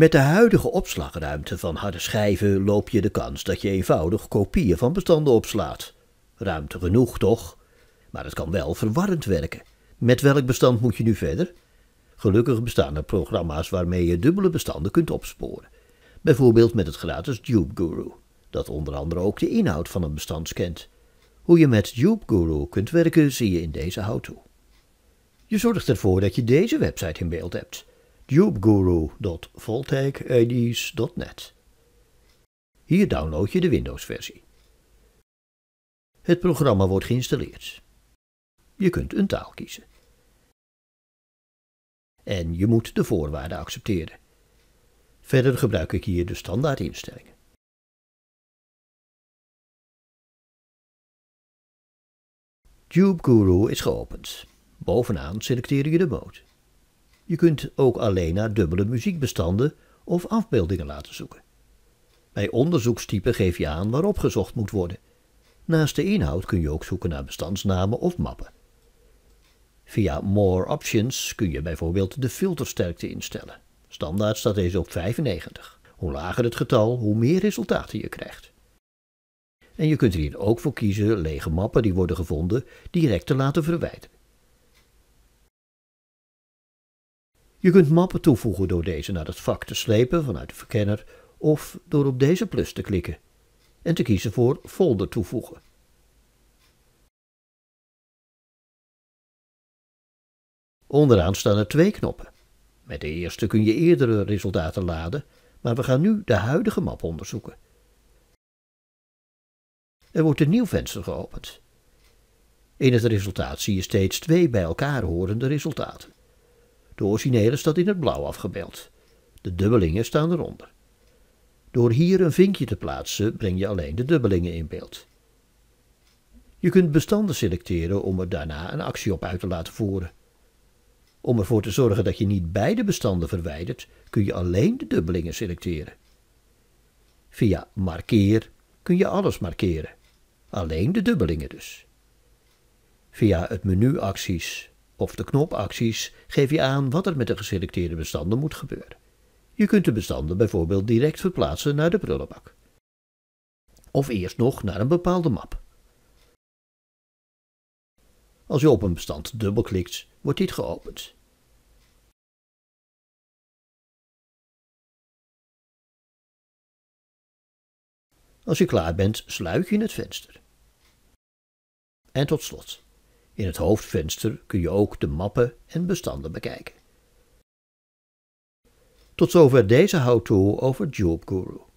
Met de huidige opslagruimte van harde schijven loop je de kans dat je eenvoudig kopieën van bestanden opslaat. Ruimte genoeg, toch? Maar het kan wel verwarrend werken. Met welk bestand moet je nu verder? Gelukkig bestaan er programma's waarmee je dubbele bestanden kunt opsporen. Bijvoorbeeld met het gratis Dupe dat onder andere ook de inhoud van een bestand scant. Hoe je met Dupe kunt werken zie je in deze how-to. Je zorgt ervoor dat je deze website in beeld hebt tubeguruvoltaic Hier download je de Windows-versie. Het programma wordt geïnstalleerd. Je kunt een taal kiezen. En je moet de voorwaarden accepteren. Verder gebruik ik hier de standaard instellingen. TubeGuru is geopend. Bovenaan selecteer je de mode. Je kunt ook alleen naar dubbele muziekbestanden of afbeeldingen laten zoeken. Bij onderzoekstype geef je aan waarop gezocht moet worden. Naast de inhoud kun je ook zoeken naar bestandsnamen of mappen. Via More Options kun je bijvoorbeeld de filtersterkte instellen. Standaard staat deze op 95. Hoe lager het getal, hoe meer resultaten je krijgt. En je kunt er hier ook voor kiezen lege mappen die worden gevonden direct te laten verwijderen. Je kunt mappen toevoegen door deze naar het vak te slepen vanuit de verkenner of door op deze plus te klikken en te kiezen voor folder toevoegen. Onderaan staan er twee knoppen. Met de eerste kun je eerdere resultaten laden, maar we gaan nu de huidige map onderzoeken. Er wordt een nieuw venster geopend. In het resultaat zie je steeds twee bij elkaar horende resultaten. De originele staat in het blauw afgebeeld. De dubbelingen staan eronder. Door hier een vinkje te plaatsen breng je alleen de dubbelingen in beeld. Je kunt bestanden selecteren om er daarna een actie op uit te laten voeren. Om ervoor te zorgen dat je niet beide bestanden verwijdert, kun je alleen de dubbelingen selecteren. Via markeer kun je alles markeren. Alleen de dubbelingen dus. Via het menu acties of de knopacties geef je aan wat er met de geselecteerde bestanden moet gebeuren. Je kunt de bestanden bijvoorbeeld direct verplaatsen naar de prullenbak. Of eerst nog naar een bepaalde map. Als je op een bestand dubbelklikt, wordt dit geopend. Als je klaar bent, sluit je het venster. En tot slot, in het hoofdvenster kun je ook de mappen en bestanden bekijken. Tot zover deze how-to over Jobguru. Guru.